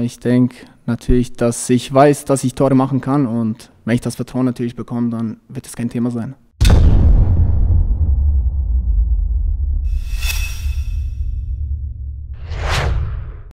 Ich denke natürlich, dass ich weiß, dass ich Tore machen kann und wenn ich das Vertrauen natürlich bekomme, dann wird es kein Thema sein.